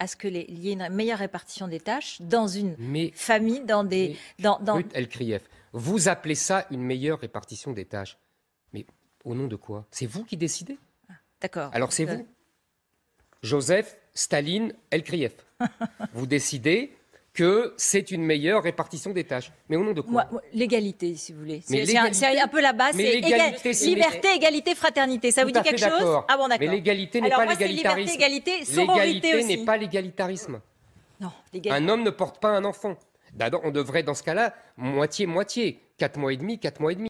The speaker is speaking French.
à ce qu'il y ait une meilleure répartition des tâches dans une famille, dans des... dans, vous appelez ça une meilleure répartition des tâches. Mais au nom de quoi C'est vous qui décidez ah, D'accord. Alors c'est euh. vous Joseph, Staline, El Elkrieff. vous décidez que c'est une meilleure répartition des tâches. Mais au nom de quoi L'égalité, si vous voulez. C'est un, peu la base. c'est liberté, égalité, fraternité. Ça vous dit quelque chose Ah bon, d'accord. Mais l'égalité n'est pas l'égalitarisme. L'égalité n'est pas l'égalitarisme. Non, un homme ne porte pas un enfant. On devrait, dans ce cas-là, moitié-moitié. quatre mois et demi, quatre mois et demi.